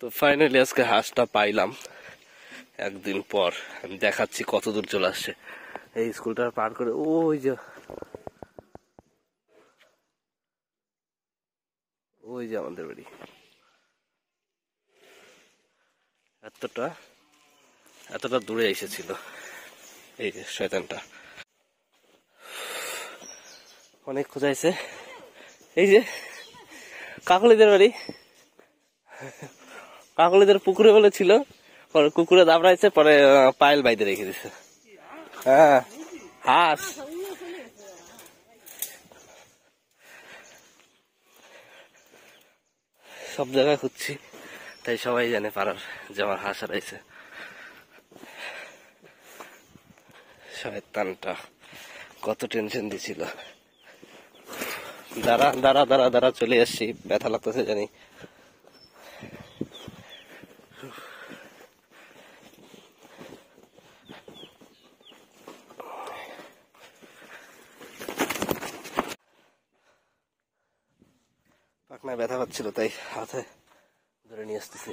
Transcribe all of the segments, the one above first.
তো ফাইনালি আজকে হাঁসটা পাইলাম একদিন পর আমি দেখাচ্ছি কত দূর চলে আসছে এই স্কুলটা পার করে ওই যে ওই যে আমাদের বাড়ি এতটা এতটা দূরে এসেছিল এই যে শয়তানটা অনেক খোঁজাইছে এই যে কাকলিদের বাড়ি কাকলিদের পুকুরে বলে ছিল পরে কুকুরে দাবড়াইছে পরে পায়েল বাইতে রেখে দিছে হ্যাঁ হাঁস সব জায়গায় খুঁজছি তাই সবাই জানে পাড়ার যে আমার হাঁস হারাইছে শয়তানটা কত টেনশন দিছিল দাঁড়া দাঁড়া দাঁড়া দাঁড়া চলে আসছি ব্যথা লাগতেছে জানি পাখনায় ব্যথা পাচ্ছিল তাই হাতে ধরে নিয়ে আসতেছি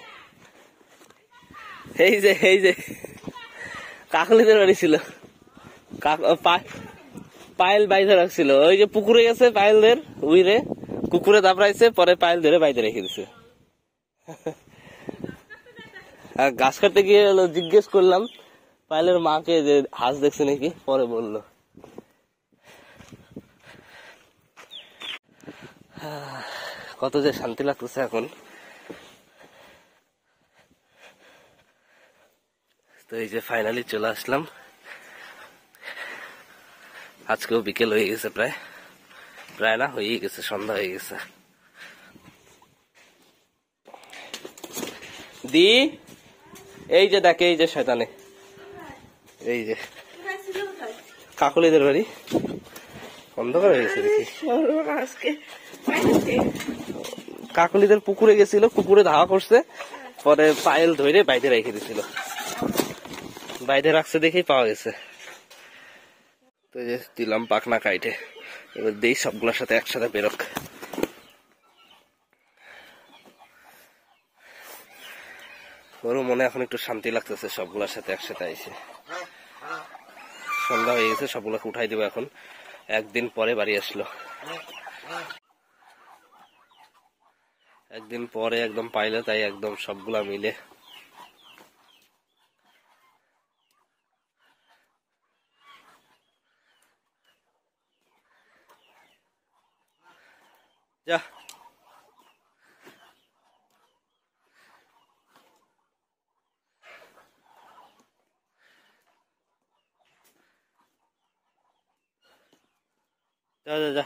এই যে এই যে কাকলিদের বাড়ি ছিল পায়েল বাইরে রাখছিল ওই যে পুকুরে গেছে পায়েলদের উইরে কুকুরে দাবড়াইছে পরে পায়েল ধরে বাইরে রেখে দিছে আর গাছ কাটতে গিয়ে জিজ্ঞেস করলাম পায়েলের মাকে যে হাঁস দেখছে নাকি পরে বললো কত যে শান্তি লাগতেছে এখন তো এই যে ফাইনালি চলে আসলাম আজকেও বিকেল হয়ে গেছে প্রায় প্রায় না হয়েই গেছে সন্ধ্যা হয়ে গেছে দি এই যে দেখে এই যে শয়তানে এই যে কাকলিদের বাড়ি অন্ধকার হয়ে গেছে দেখি আজকে কাকলিদের পুকুরে গেছিল পুকুরে ধাওয়া করছে পরে পায়েল ধরে বাইরে রেখে দিছিল বাইরে রাখছে দেখেই পাওয়া গেছে তো যে দিলাম পাখনা কাইটে এবার দেই সবগুলোর সাথে একসাথে বেরোক ওর মনে এখন একটু শান্তি লাগতেছে সবগুলোর সাথে একসাথে আইসে সন্ধ্যা হয়ে গেছে সবগুলোকে উঠাই দেবো এখন একদিন পরে বাড়ি আসলো একদিন পরে একদম পাইলে তাই একদম সবগুলা মিলে যা যা যা যা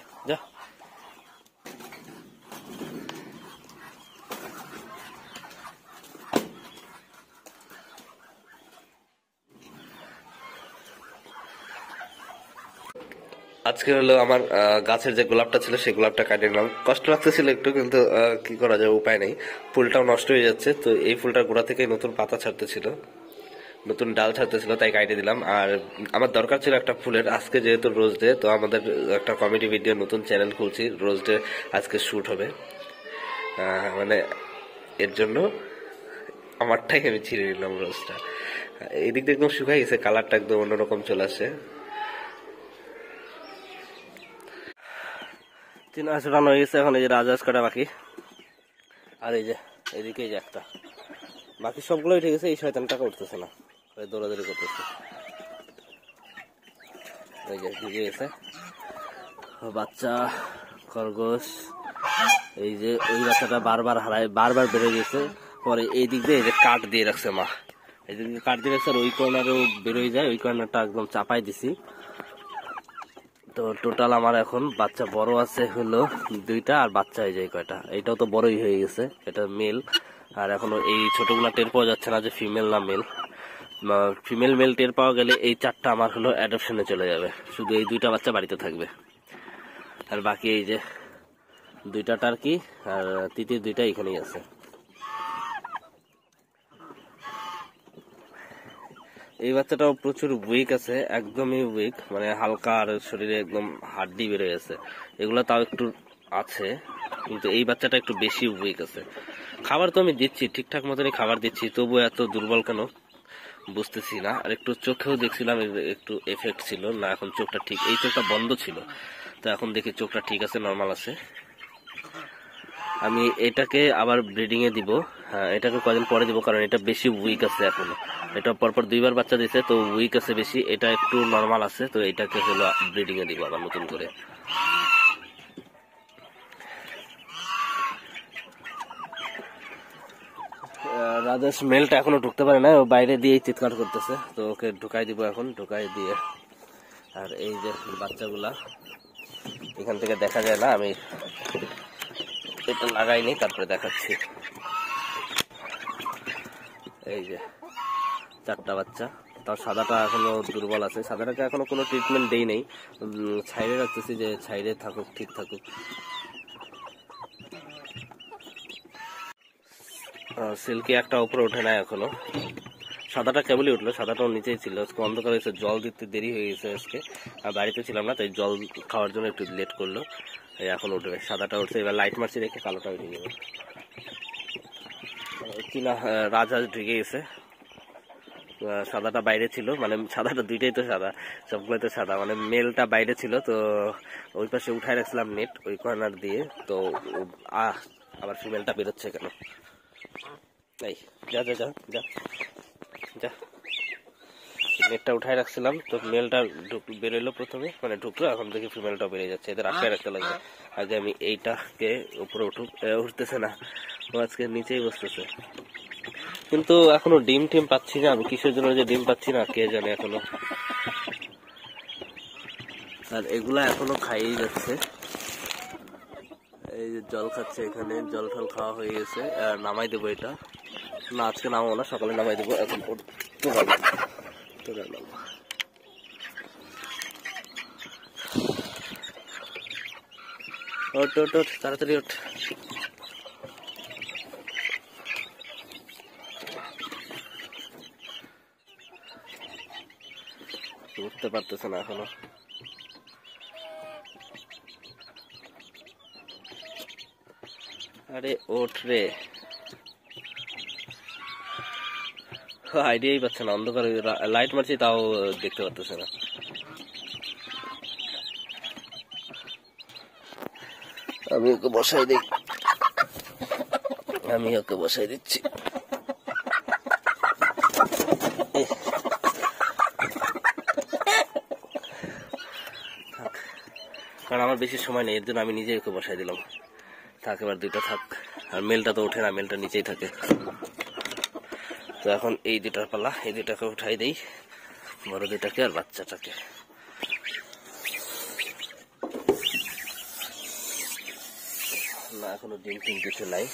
আজকে হলো আমার গাছের যে গোলাপটা ছিল সেই গোলাপটা কাটিয়ে নিলাম কষ্ট লাগতেছিল একটু কিন্তু কি করা যায় উপায় নেই ফুলটাও নষ্ট হয়ে যাচ্ছে তো এই ফুলটার গোড়া থেকে নতুন পাতা ছাড়তেছিল নতুন ডাল ছাড়তেছিল তাই কাটে দিলাম আর আমার দরকার ছিল একটা ফুলের আজকে যেহেতু রোজ ডে তো আমাদের একটা কমেডি ভিডিও নতুন চ্যানেল খুলছি রোজ ডে আজকে শ্যুট হবে মানে এর জন্য আমারটাই আমি ছিঁড়ে নিলাম রোজটা এদিক দিয়ে একদম শুকাই গেছে কালারটা একদম অন্যরকম চলে আসে তিন আঁশ হয়ে গেছে এখন এই যে রাজাজ কাটা বাকি আর এই যে এদিকে এই যে একটা বাকি সবগুলো উঠে গেছে এই টাকা উঠতেছে না দৌড়াদৌড়ি করতেছে এই যে ঢুকে গেছে বাচ্চা খরগোশ এই যে ওই বাচ্চাটা বারবার হারায় বারবার বেড়ে গেছে পরে এই দিক দিয়ে এই যে কাঠ দিয়ে রাখছে মা এই দিক দিয়ে কাঠ দিয়ে রাখছে আর ওই কর্নারও বেরোয় যায় ওই কর্নারটা একদম চাপাই দিছি তো টোটাল আমার এখন বাচ্চা বড় আছে হলো দুইটা আর বাচ্চা হয়ে যায় কয়টা এটাও তো বড়ই হয়ে গেছে এটা মেল আর এখনও এই ছোটোগুলা টের পাওয়া যাচ্ছে না যে ফিমেল না মেল ফিমেল মেল টের পাওয়া গেলে এই চারটা আমার হলো অ্যাডপশনে চলে যাবে শুধু এই দুইটা বাচ্চা বাড়িতে থাকবে আর বাকি এই যে দুইটা টার্কি আর তৃতীয় দুইটা এখানেই আছে এই বাচ্চাটাও প্রচুর উইক আছে একদমই উইক মানে হালকা আর শরীরে একদম হাড্ডি বেড়ে গেছে এগুলো তাও একটু আছে কিন্তু এই বাচ্চাটা একটু বেশি উইক আছে খাবার তো আমি দিচ্ছি ঠিকঠাক মতনই খাবার দিচ্ছি তবু এত দুর্বল কেন বুঝতেছি না আর একটু চোখেও দেখছিলাম একটু এফেক্ট ছিল না এখন চোখটা ঠিক এই চোখটা বন্ধ ছিল তো এখন দেখি চোখটা ঠিক আছে নর্মাল আছে আমি এটাকে আবার ব্রিডিংয়ে দিব হ্যাঁ এটাকে কদিন পরে দেবো কারণ এটা বেশি উইক আছে এখনো এটা পরপর দুইবার বাচ্চা দিয়েছে তো উইক আছে বেশি এটা একটু নর্মাল আছে তো এটাকে হলো ব্রিডিংয়ে দিব আবার নতুন করে রাজেশ মেলটা এখনো ঢুকতে পারে না ও বাইরে দিয়েই চিৎকার করতেছে তো ওকে ঢুকাই দিব এখন ঢুকাই দিয়ে আর এই যে বাচ্চাগুলা এখান থেকে দেখা যায় না আমি এটা লাগাইনি তারপরে দেখাচ্ছি এই যে চারটা বাচ্চা তার সাদাটা এখনো দুর্বল আছে সাদাটাকে এখনো কোনো ট্রিটমেন্ট দেই নেই ছাইড়ে রাখতেছি যে ছাইড়ে থাকুক ঠিক থাকুক সিল্কি একটা উপরে ওঠে না এখনো সাদাটা কেবলই উঠলো সাদাটাও নিচেই ছিল আজকে অন্ধকার হয়েছে জল দিতে দেরি হয়ে গেছে আজকে আর বাড়িতে ছিলাম না তাই জল খাওয়ার জন্য একটু লেট করলো এখন উঠবে সাদাটা উঠছে এবার লাইট মারছি রেখে কালোটা উঠে যাবে কিলা রাজা ঢেকে গেছে সাদাটা বাইরে ছিল মানে সাদাটা দুইটাই তো সাদা সবগুলো তো সাদা মানে মেলটা বাইরে ছিল তো ওই পাশে উঠায় রাখছিলাম নেট ওই কর্নার দিয়ে তো আহ আবার ফিমেলটা বেরোচ্ছে কেন এই যা যা যা যা যা নেটটা উঠায় রাখছিলাম তো মেলটা বেরোলো প্রথমে মানে ঢুকলো এখন দেখি ফিমেলটা বেরিয়ে যাচ্ছে এদের আটকায় রাখতে লাগবে আগে আমি এইটাকে উপরে উঠুক উঠতেছে না ও আজকে নিচেই বসতেছে কিন্তু এখনো ডিম টিম পাচ্ছি না আমি কিসের জন্য যে ডিম পাচ্ছি না কে জানে এখনো আর এগুলা এখনো খাইয়েই যাচ্ছে এই যে জল খাচ্ছে এখানে জল ঠল খাওয়া হয়ে গেছে নামাই দেবো এটা না আজকে নামাবো না সকালে নামাই দেবো এখন পড়তে পারবো ওট ওট ওট তাড়াতাড়ি ওঠ উঠতে পারতেছে না এখনো আরে ওঠ রে আইডিয়াই পাচ্ছে না অন্ধকার লাইট মারছি তাও দেখতে পারতেছে না আমি ওকে বসাই দিই আমি ওকে বসাই দিচ্ছি কারণ আমার বেশি সময় নেই এর জন্য আমি নিজেই ওকে বসাই দিলাম থাক এবার দুইটা থাক আর মেলটা তো ওঠে না মেলটা নিচেই থাকে তো এখন এই দুটার পালা এই দুটাকে উঠাই দেই বড় দুটাকে আর বাচ্চাটাকে না এখনো ডিম টিম কিছু নাই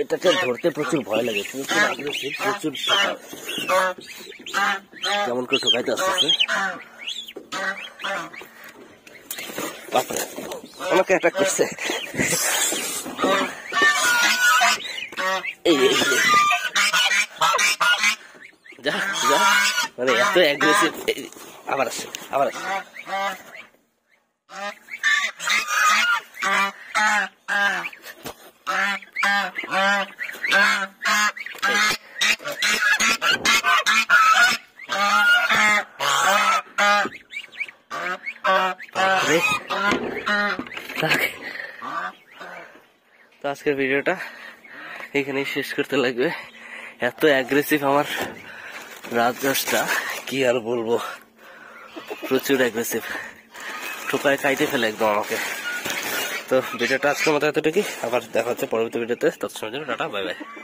এটাকে ধরতে প্রচুর ভয় লাগে প্রচুর কেমন করে ঠোকাইতে আসতেছে আমাকে অ্যাটাক করছে এই মানে এত অ্যাগ্রেসিভ আবার আসছে আবার আসছে তো আজকের ভিডিওটা এখানেই শেষ করতে লাগবে এত অ্যাগ্রেসিভ আমার রাজগাছটা কি আর বলবো প্রচুর অ্যাগ্রেসিভ ঠোকায় খাইতে ফেলে একদম আমাকে তো ভিডিওটা আজকের মতো এতটুকুই আবার দেখা হচ্ছে পরবর্তী ভিডিওতে তৎসময় জন্য টাটা বাই বাই